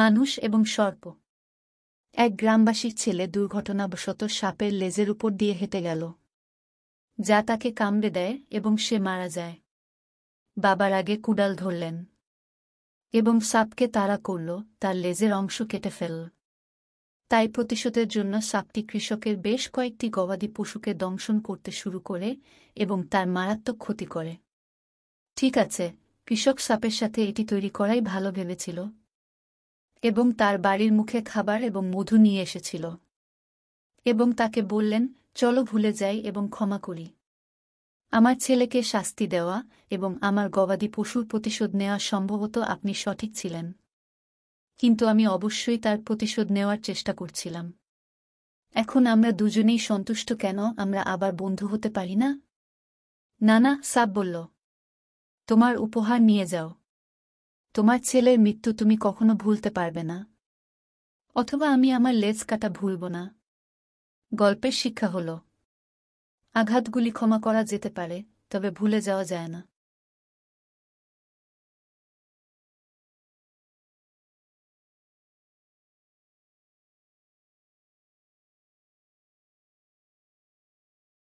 মানুষ এবং সর্প এক গ্রামবাসীর ছেলে দুর্ঘটনাবশত সাপের লেজের উপর দিয়ে হেঁটে গেল যা তাকে কামড়ে দেয় এবং সে মারা যায় বাবার আগে কুডাল ধরলেন এবং সাপকে তাড়া করল তার লেজের অংশ কেটে ফেলল তাই প্রতিশোধের জন্য সাপটি কৃষকের বেশ কয়েকটি গবাদি পশুকে দংশন করতে শুরু করে এবং তার মারাত্মক ক্ষতি করে ঠিক আছে কৃষক সাপের সাথে এটি তৈরি করাই ভালো ভেবেছিল এবং তার বাড়ির মুখে খাবার এবং মধু নিয়ে এসেছিল এবং তাকে বললেন চলো ভুলে যাই এবং ক্ষমা করি আমার ছেলেকে শাস্তি দেওয়া এবং আমার গবাদি পশুর প্রতিশোধ নেওয়া সম্ভবত আপনি সঠিক ছিলেন কিন্তু আমি অবশ্যই তার প্রতিশোধ নেওয়ার চেষ্টা করছিলাম এখন আমরা দুজনেই সন্তুষ্ট কেন আমরা আবার বন্ধু হতে পারি না না সাব বলল তোমার উপহার নিয়ে যাও তোমার ছেলের মৃত্যু তুমি কখনো ভুলতে পারবে না অথবা আমি আমার লেজ কাটা ভুলব না গল্পের শিক্ষা হল আঘাতগুলি ক্ষমা করা যেতে পারে তবে ভুলে যাওয়া যায় না